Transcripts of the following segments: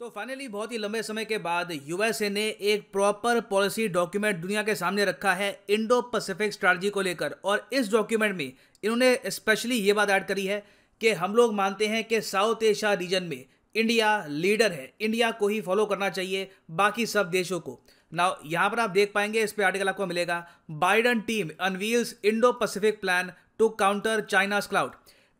तो फाइनली बहुत ही लंबे समय के बाद यूएसए ने एक प्रॉपर पॉलिसी डॉक्यूमेंट दुनिया के सामने रखा है इंडो पैसिफिक स्ट्रैटी को लेकर और इस डॉक्यूमेंट में इन्होंने स्पेशली ये बात ऐड करी है कि हम लोग मानते हैं कि साउथ एशिया रीजन में इंडिया लीडर है इंडिया को ही फॉलो करना चाहिए बाकी सब देशों को नाउ यहाँ पर आप देख पाएंगे इस पर आर्टिकल आपको मिलेगा Biden team unveils Indo Pacific plan to counter China's clout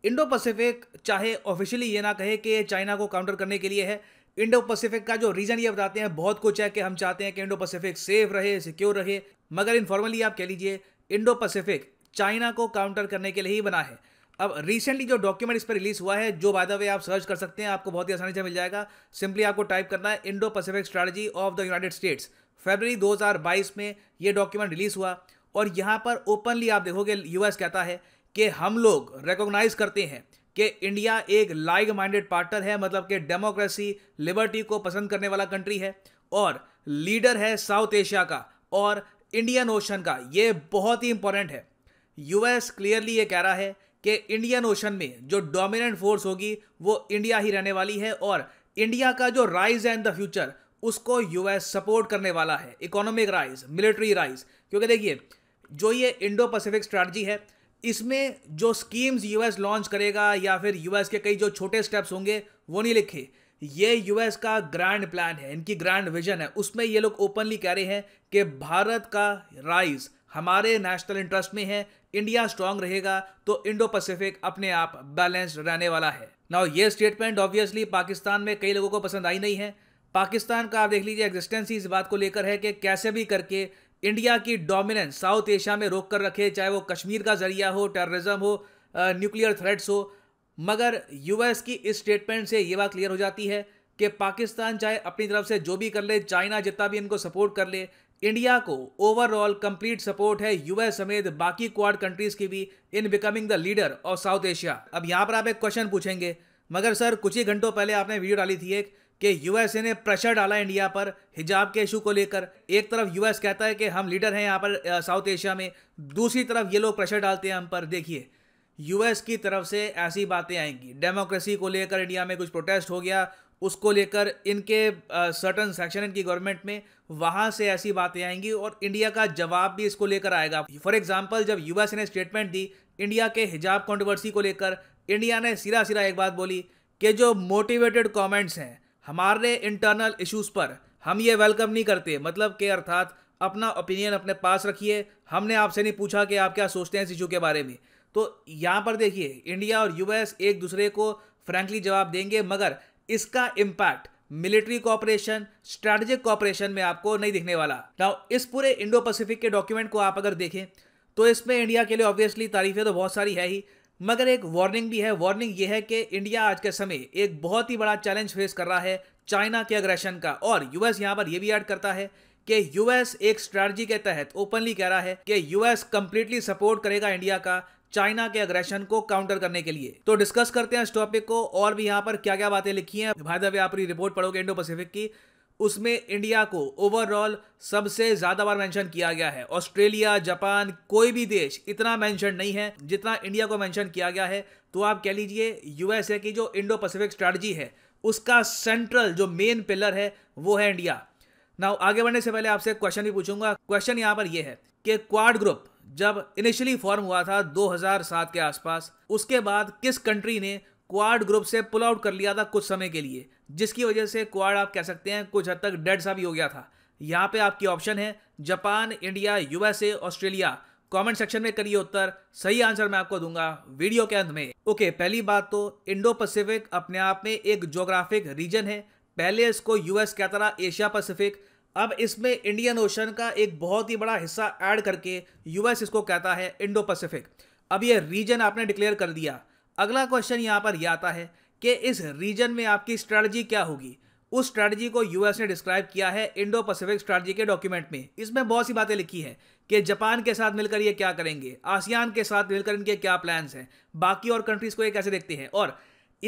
Indo Pacific चाहे ऑफिशियली ये ना कहे कि चाइना को काउंटर करने के लिए है इंडो पैसिफिक का जो रीजन ये बताते हैं बहुत कुछ है कि हम चाहते हैं कि इंडो पैसिफिक सेफ रहे सिक्योर रहे मगर इनफॉर्मली आप कह लीजिए इंडो पैसिफिक चाइना को काउंटर करने के लिए ही बना है अब रिसेंटली जो डॉक्यूमेंट इस पर रिलीज हुआ है जो बाय द वे आप सर्च कर सकते हैं आपको बहुत ही आसानी से मिल जाएगा सिंपली आपको टाइप करना है Indo Pacific strategy of the United States फरवरी 2022 में ये डॉक्यूमेंट रिलीज हुआ और यहाँ पर ओपनली आप देखोगे यूएस कहता है कि हम लोग रिकोगनाइज करते हैं कि इंडिया एक लाइक माइंडेड पार्टनर है मतलब कि डेमोक्रेसी लिबर्टी को पसंद करने वाला कंट्री है और लीडर है साउथ एशिया का और इंडियन ओशन का ये बहुत ही इंपॉर्टेंट है यूएस क्लियरली ये कह रहा है कि इंडियन ओशन में जो डोमिनेंट फोर्स होगी वो इंडिया ही रहने वाली है और इंडिया का जो राइज है इन द फ्यूचर उसको यूएस सपोर्ट करने वाला है इकोनॉमिक राइज मिलिट्री राइज क्योंकि देखिए जो ये इंडो पैसिफिक स्ट्रैटी है इसमें जो स्कीम्स यूएस लॉन्च करेगा या फिर यूएस के कई जो छोटे स्टेप्स होंगे वो नहीं लिखे ये यूएस का ग्रैंड प्लान है इनकी ग्रैंड विजन है उसमें ये लोग ओपनली कह रहे हैं कि भारत का राइज हमारे नेशनल इंटरेस्ट में है इंडिया स्ट्रांग रहेगा तो इंडो पैसिफिक अपने आप बैलेंस रहने वाला है ना ये स्टेटमेंट ऑब्वियसली पाकिस्तान में कई लोगों को पसंद आई नहीं है पाकिस्तान का आप देख लीजिए एग्जिस्टेंस ही इस बात को लेकर है कि कैसे भी करके इंडिया की डोमिनेंस साउथ एशिया में रोक कर रखे चाहे वो कश्मीर का जरिया हो टेररिज्म हो न्यूक्लियर थ्रेट्स हो मगर यूएस की इस स्टेटमेंट से ये बात क्लियर हो जाती है कि पाकिस्तान चाहे अपनी तरफ से जो भी कर ले चाइना जितना भी इनको सपोर्ट कर ले इंडिया को ओवरऑल कंप्लीट सपोर्ट है यूएस समेत बाकी क्वाड कंट्रीज की भी in becoming the leader of South Asia अब यहाँ पर आप एक क्वेश्चन पूछेंगे मगर सर कुछ ही घंटों पहले आपने वीडियो डाली थी एक कि यूएसए ने प्रेशर डाला इंडिया पर हिजाब के इशू को लेकर एक तरफ यूएस कहता है कि हम लीडर हैं यहाँ पर साउथ एशिया में दूसरी तरफ ये लोग प्रेशर डालते हैं हम पर देखिए यूएस की तरफ से ऐसी बातें आएंगी डेमोक्रेसी को लेकर इंडिया में कुछ प्रोटेस्ट हो गया उसको लेकर इनके सर्टन सेक्शन इनकी गवर्नमेंट में वहाँ से ऐसी बातें आएंगी और इंडिया का जवाब भी इसको लेकर आएगा फॉर एग्जाम्पल जब यूएस ने स्टेटमेंट दी इंडिया के हिजाब कॉन्ट्रोवर्सी को लेकर इंडिया ने सिरा सिरा एक बात बोली कि जो मोटिवेटेड कॉमेंट्स हैं हमारे इंटरनल इश्यूज़ पर हम ये वेलकम नहीं करते मतलब के अर्थात अपना ओपिनियन अपने पास रखिए हमने आपसे नहीं पूछा कि आप क्या सोचते हैं इस इशू के बारे में तो यहाँ पर देखिए इंडिया और यूएस एक दूसरे को फ्रैंकली जवाब देंगे मगर इसका impact military cooperation strategic cooperation में आपको नहीं दिखने वाला नाउ इस पूरे इंडो पैसिफिक के डॉक्यूमेंट को आप अगर देखें तो इसमें इंडिया के लिए ऑब्वियसली तारीफें तो बहुत सारी है ही मगर एक वार्निंग भी है वार्निंग यह है कि इंडिया आज के समय एक बहुत ही बड़ा चैलेंज फेस कर रहा है चाइना के अग्रेशन का और यूएस यहां पर यह भी ऐड करता है कि यूएस एक स्ट्रैटेजी के तहत ओपनली कह रहा है कि यूएस कंप्लीटली सपोर्ट करेगा इंडिया का चाइना के अग्रेशन को काउंटर करने के लिए तो डिस्कस करते हैं इस टॉपिक को और भी यहां पर क्या क्या बातें लिखी हैं भाई आप रिपोर्ट पढ़ोगे इंडो पैसिफिक की उसमें इंडिया को ओवरऑल सबसे ज़्यादा बार मेंशन किया गया है ऑस्ट्रेलिया जापान कोई भी देश इतना मेंशन नहीं है जितना इंडिया को मेंशन किया गया है तो आप कह लीजिए यूएसए की जो इंडो पैसिफिक स्ट्रेटजी है उसका सेंट्रल जो मेन पिलर है वो है इंडिया नाउ आगे बढ़ने से पहले आपसे क्वेश्चन भी पूछूंगा क्वेश्चन यहां पर यह है कि क्वाड ग्रुप जब इनिशियली फॉर्म हुआ था 2007 के आसपास उसके बाद किस कंट्री ने क्वाड ग्रुप से पुल आउट कर लिया था कुछ समय के लिए जिसकी वजह से क्वाड आप कह सकते हैं कुछ हद तक डेड सा भी हो गया था यहाँ पे आपकी ऑप्शन है Japan India USA Australia comment section में करिए उत्तर सही आंसर मैं आपको दूंगा वीडियो के अंत में ओके पहली बात तो इंडो पैसिफिक अपने आप में एक जोग्राफिक रीजन है पहले इसको यूएस कहता रहा एशिया पैसिफिक अब इसमें इंडियन ओशन का एक बहुत ही बड़ा हिस्सा ऐड करके यूएस इसको कहता है इंडो पैसिफिक अब ये रीजन आपने डिक्लेयर कर दिया अगला क्वेश्चन यहाँ पर यह आता है कि इस रीजन में आपकी स्ट्रैटेजी क्या होगी उस स्ट्रैटेजी को यूएस ने डिस्क्राइब किया है इंडो पैसिफिक स्ट्रैटेजी के डॉक्यूमेंट में इसमें बहुत सी बातें लिखी है कि जापान के साथ मिलकर ये क्या करेंगे आसियान के साथ मिलकर इनके क्या प्लान्स हैं बाकी और कंट्रीज़ को ये कैसे देखते हैं और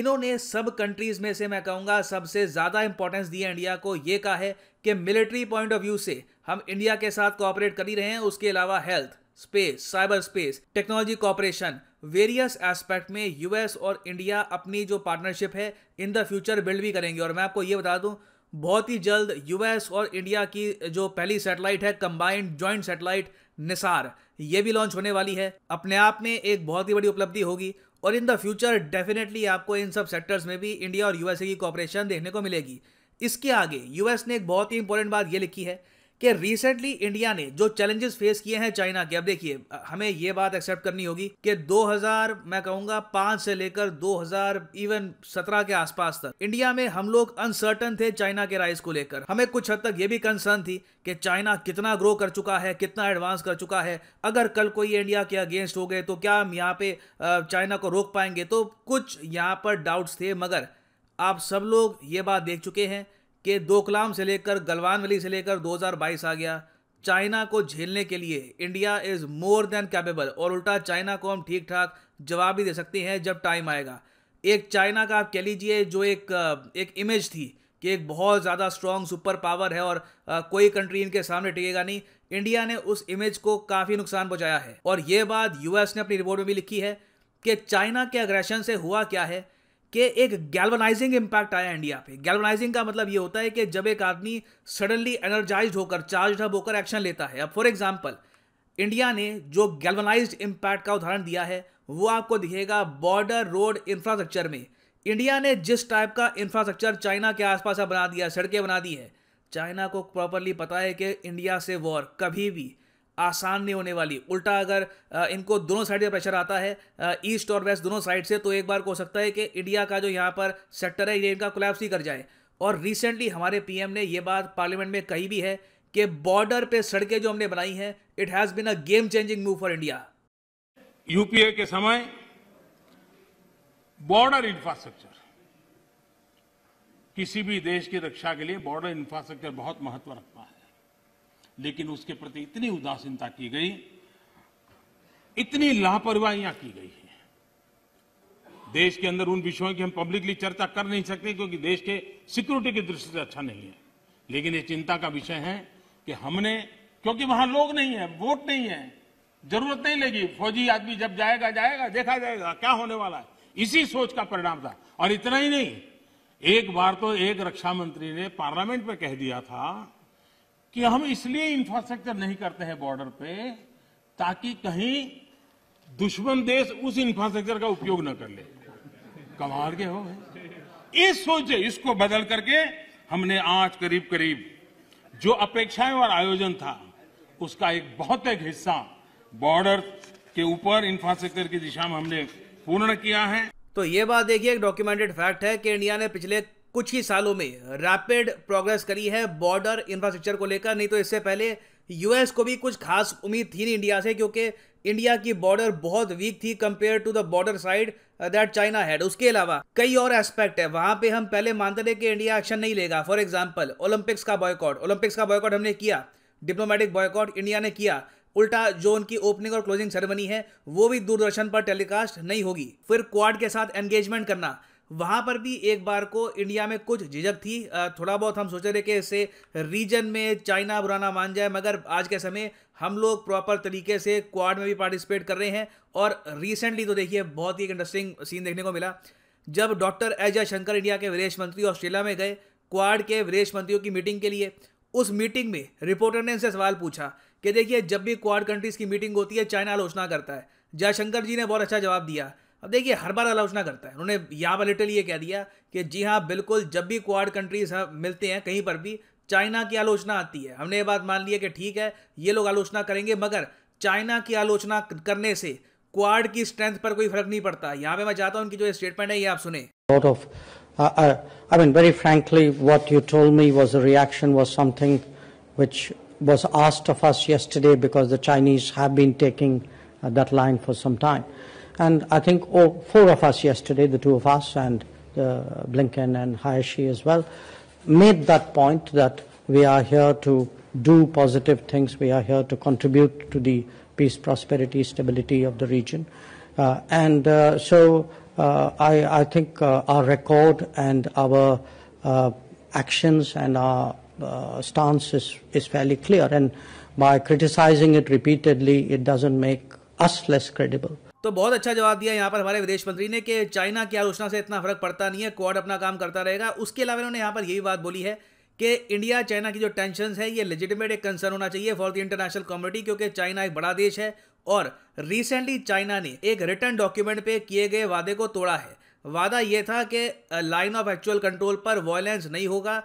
इन्होंने सब कंट्रीज़ में से मैं कहूँगा सबसे ज़्यादा इंपॉर्टेंस दी इंडिया को ये कहा है कि मिलिट्री पॉइंट ऑफ व्यू से हम इंडिया के साथ कॉपरेट कर ही रहे हैं उसके अलावा health space cyber space technology cooperation various aspect में यूएस और इंडिया अपनी जो पार्टनरशिप है इन द फ्यूचर बिल्ड भी करेंगे और मैं आपको ये बता दूं बहुत ही जल्द यूएस और इंडिया की जो पहली सैटेलाइट है कंबाइंड जॉइंट सैटेलाइट निसार ये भी लॉन्च होने वाली है अपने आप में एक बहुत ही बड़ी उपलब्धि होगी और इन द फ्यूचर डेफिनेटली आपको इन सब सेक्टर्स में भी इंडिया और यूएसए की कॉपरेशन देखने को मिलेगी इसके आगे यूएस ने एक बहुत ही इंपॉर्टेंट बात यह लिखी है कि रिसेंटली इंडिया ने जो चैलेंजेस फेस किए हैं चाइना के अब देखिए हमें ये बात एक्सेप्ट करनी होगी कि 2000 मैं कहूंगा पांच से लेकर 2000 इवन 17 के आसपास तक इंडिया में हम लोग अनसर्टन थे चाइना के राइस को लेकर हमें कुछ हद तक ये भी कंसर्न थी कि चाइना कितना ग्रो कर चुका है कितना एडवांस कर चुका है अगर कल कोई इंडिया के अगेंस्ट हो गए तो क्या हम यहाँ पे चाइना को रोक पाएंगे तो कुछ यहाँ पर डाउट्स थे मगर आप सब लोग ये बात देख चुके हैं कि दोकलाम से लेकर गलवान वैली से लेकर 2022 आ गया चाइना को झेलने के लिए India is more than capable और उल्टा चाइना को हम ठीक ठाक जवाब भी दे सकते हैं जब टाइम आएगा एक चाइना का आप कह लीजिए जो एक एक इमेज थी कि एक बहुत ज़्यादा स्ट्रॉन्ग सुपर पावर है और आ, कोई कंट्री इनके सामने टिकेगा नहीं इंडिया ने उस इमेज को काफ़ी नुकसान पहुंचाया है और ये बात यूएस ने अपनी रिपोर्ट में भी लिखी है कि चाइना के अग्रेशन से हुआ क्या है कि एक गैल्वनाइजिंग इम्पैक्ट आया इंडिया पे गैल्वनाइजिंग का मतलब ये होता है कि जब एक आदमी सडनली एनर्जाइज होकर चार्ज अप होकर एक्शन लेता है अब फॉर एग्जाम्पल इंडिया ने जो गैल्वनाइज इम्पैक्ट का उदाहरण दिया है वो आपको दिखेगा बॉर्डर रोड इंफ्रास्ट्रक्चर में इंडिया ने जिस टाइप का इंफ्रास्ट्रक्चर चाइना के आसपास बना दिया सड़कें बना दी है चाइना को प्रॉपरली पता है कि इंडिया से वॉर कभी भी आसान नहीं होने वाली उल्टा अगर इनको दोनों साइड से प्रेशर आता है ईस्ट और वेस्ट दोनों साइड से तो एक बार हो सकता है कि इंडिया का जो यहाँ पर सेक्टर है ये इनका कोलैप्स ही कर जाए और रिसेंटली हमारे पीएम ने ये बात पार्लियामेंट में कही भी है कि बॉर्डर पे सड़कें जो हमने बनाई हैं it has been a game changing move for India UPA के समय बॉर्डर इंफ्रास्ट्रक्चर किसी भी देश की रक्षा के लिए बॉर्डर इंफ्रास्ट्रक्चर बहुत महत्व रखता लेकिन उसके प्रति इतनी उदासीनता की गई इतनी लापरवाहियां की गई है देश के अंदर उन विषयों की हम पब्लिकली चर्चा कर नहीं सकते क्योंकि देश के सिक्योरिटी की दृष्टि से अच्छा नहीं है लेकिन ये चिंता का विषय है कि हमने क्योंकि वहां लोग नहीं है वोट नहीं है जरूरत नहीं लगी फौजी आदमी जब जाएगा जाएगा देखा जाएगा क्या होने वाला है इसी सोच का परिणाम था और इतना ही नहीं एक बार तो एक रक्षा मंत्री ने पार्लियामेंट में कह दिया था कि हम इसलिए इंफ्रास्ट्रक्चर नहीं करते हैं बॉर्डर पे ताकि कहीं दुश्मन देश उस इंफ्रास्ट्रक्चर का उपयोग न कर ले कमाल के हो इस सोचे इसको बदल करके हमने आज करीब करीब जो अपेक्षाएं और आयोजन था उसका एक बहुत एक हिस्सा बॉर्डर के ऊपर इंफ्रास्ट्रक्चर की दिशा में हमने पूर्ण किया है तो ये बात देखिए एक डॉक्यूमेंटेड फैक्ट है कि इंडिया ने पिछले कुछ ही सालों में रैपिड प्रोग्रेस करी है बॉर्डर इंफ्रास्ट्रक्चर को लेकर नहीं तो इससे पहले यूएस को भी कुछ खास उम्मीद थी नहीं इंडिया से क्योंकि इंडिया की बॉर्डर बहुत वीक थी compare to the border side that China had उसके अलावा कई और एस्पेक्ट है वहां पे हम पहले मानते थे कि इंडिया एक्शन नहीं लेगा फॉर एग्जाम्पल ओलंपिक्स का बॉयकॉट ओलंपिक्स का बॉयकॉट हमने किया डिप्लोमेटिक बॉयकॉट इंडिया ने किया उल्टा जो उनकी ओपनिंग और क्लोजिंग सेरेमनी है वो भी दूरदर्शन पर टेलीकास्ट नहीं होगी फिर क्वाड के साथ एंगेजमेंट करना वहाँ पर भी एक बार को इंडिया में कुछ झिझक थी थोड़ा बहुत हम सोच रहे कि इसे रीजन में चाइना बुराना मान जाए मगर आज के समय हम लोग प्रॉपर तरीके से क्वाड में भी पार्टिसिपेट कर रहे हैं और रिसेंटली तो देखिए बहुत ही इंटरेस्टिंग सीन देखने को मिला जब डॉक्टर एस जयशंकर इंडिया के विदेश मंत्री ऑस्ट्रेलिया में गए क्वाड के विदेश मंत्रियों की मीटिंग के लिए उस मीटिंग में रिपोर्टर ने इनसे सवाल पूछा कि देखिए जब भी क्वाड कंट्रीज़ की मीटिंग होती है चाइना आलोचना करता है जयशंकर जी ने बहुत अच्छा जवाब दिया अब देखिए हर बार आलोचना करता है उन्होंने या लिटल ये कह दिया कि जी हाँ बिल्कुल जब भी क्वाड कंट्रीज हाँ, मिलते हैं कहीं पर भी चाइना की आलोचना आती है हमने ये बात मान ली है कि ठीक है ये लोग आलोचना करेंगे मगर चाइना की आलोचना करने से क्वाड की स्ट्रेंथ पर कोई फर्क नहीं पड़ता यहाँ पे मैं चाहता हूँ उनकी जो स्टेटमेंट है ये आप सुने Sort of, uh, uh, I mean, very frankly, what you told me was a reaction was something which was asked of us yesterday because the Chinese have been taking uh, that line for some time. And I think all oh, four of us yesterday, the two of us and uh, Blinken and Hayashi as well, made that point that we are here to do positive things. We are here to contribute to the peace, prosperity, stability of the region. Uh, and uh, so uh, I, I, think uh, our record and our uh, actions and our stance is, is fairly clear. And by criticizing it repeatedly, it doesn't make us less credible. तो बहुत अच्छा जवाब दिया यहाँ पर हमारे विदेश मंत्री ने कि चाइना की आलोचना से इतना फर्क पड़ता नहीं है क्वाड अपना काम करता रहेगा उसके अलावा इन्होंने यहाँ पर यही बात बोली है कि इंडिया चाइना की जो टेंशन है ये लेजिटिमेट एक कंसर्न होना चाहिए फॉर द इंटरनेशनल कम्युनिटी क्योंकि चाइना एक बड़ा देश है और रिसेंटली चाइना ने एक रिटर्न डॉक्यूमेंट पे किए गए वादे को तोड़ा है वादा ये था कि लाइन ऑफ एक्चुअल कंट्रोल पर वॉयलेंस नहीं होगा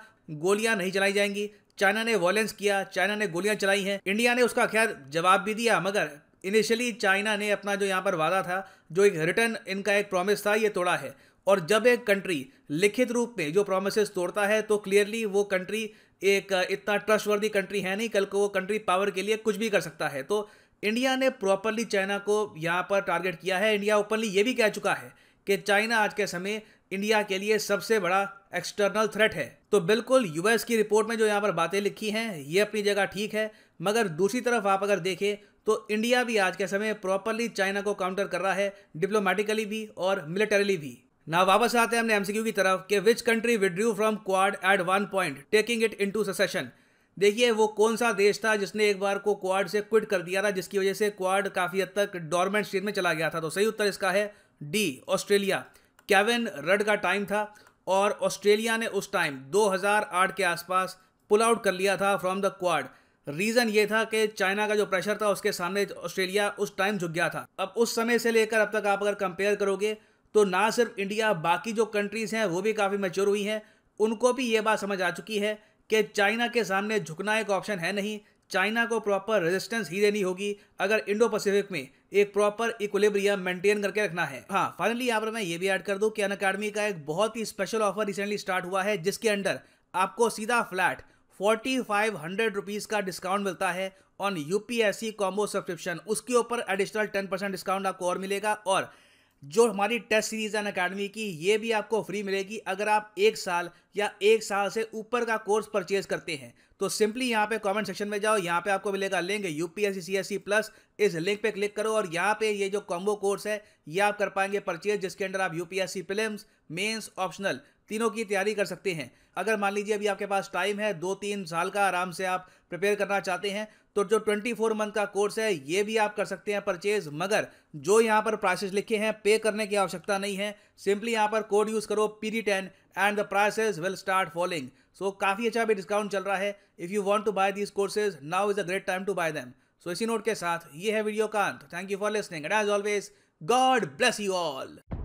गोलियां नहीं चलाई जाएंगी चाइना ने वॉयलेंस किया चाइना ने गोलियां चलाई हैं इंडिया ने उसका खैर जवाब भी दिया मगर इनिशियली चाइना ने अपना जो यहाँ पर वादा था जो एक रिटर्न इनका एक प्रॉमिस था ये तोड़ा है और जब एक कंट्री लिखित रूप में जो प्रोमिस तोड़ता है तो क्लियरली वो कंट्री एक इतना ट्रस्टवर्दी कंट्री है नहीं कल को वो कंट्री पावर के लिए कुछ भी कर सकता है तो इंडिया ने प्रॉपरली चाइना को यहाँ पर टारगेट किया है इंडिया ओपनली ये भी कह चुका है कि चाइना आज के समय इंडिया के लिए सबसे बड़ा एक्सटर्नल थ्रेट है तो बिल्कुल यूएस की रिपोर्ट में जो यहाँ पर बातें लिखी हैं ये अपनी जगह ठीक है मगर दूसरी तरफ आप अगर देखें तो इंडिया भी आज के समय प्रॉपरली चाइना को काउंटर कर रहा है डिप्लोमेटिकली भी और मिलिटरली भी ना वापस आते हैं हमने एमसीक्यू की तरफ कि which country withdrew from quad at one point taking it into session देखिए वो कौन सा देश था जिसने एक बार को क्वाड से क्विट कर दिया था जिसकी वजह से क्वाड काफ़ी हद तक डॉर्मेंट स्टेट में चला गया था तो सही उत्तर इसका है डी ऑस्ट्रेलिया कैवेन रड का टाइम था और ऑस्ट्रेलिया ने उस टाइम 2008 के आसपास पुल आउट कर लिया था फ्रॉम द क्वाड रीज़न ये था कि चाइना का जो प्रेशर था उसके सामने ऑस्ट्रेलिया उस टाइम झुक गया था अब उस समय से लेकर अब तक आप अगर कंपेयर करोगे तो ना सिर्फ इंडिया बाकी जो कंट्रीज़ हैं वो भी काफ़ी मेच्योर हुई हैं उनको भी ये बात समझ आ चुकी है कि चाइना के सामने झुकना एक ऑप्शन है नहीं चाइना को प्रॉपर रेजिस्टेंस ही देनी होगी अगर इंडो पैसिफिक में एक प्रॉपर इक्विलिब्रियम मेंटेन करके रखना है हाँ फाइनली यहाँ पर मैं ये भी ऐड कर दूँ कि अन अकेडमी का एक बहुत ही स्पेशल ऑफर रिसेंटली स्टार्ट हुआ है जिसके अंडर आपको सीधा flat forty five hundred rupees का डिस्काउंट मिलता है on U P S C combo subscription उसके ऊपर एडिशनल टेन परसेंट डिस्काउंट आपको और मिलेगा और जो हमारी टेस्ट सीरीज़ एन अकेडमी की ये भी आपको फ्री मिलेगी अगर आप एक साल या एक साल से ऊपर का कोर्स परचेज करते हैं तो सिंपली यहाँ पे कमेंट सेक्शन में जाओ यहाँ पे आपको मिलेगा link U P S C S C plus इस लिंक पे क्लिक करो और यहाँ पे ये जो कॉम्बो कोर्स है ये आप कर पाएंगे परचेज जिसके अंडर आप U P S C film mains optional तीनों की तैयारी कर सकते हैं अगर मान लीजिए अभी आपके पास टाइम है दो तीन साल का आराम से आप प्रिपेयर करना चाहते हैं तो जो 24 मंथ का कोर्स है ये भी आप कर सकते हैं परचेज मगर जो यहाँ पर प्राइसेस लिखे हैं पे करने की आवश्यकता नहीं है सिंपली यहाँ पर कोड यूज़ करो P D ten and the prices will start following so काफ़ी अच्छा भी डिस्काउंट चल रहा है if you want to buy these courses now is a great time to buy them so इसी नोट के साथ ये है वीडियो का अंत thank you for listening and as always God bless you all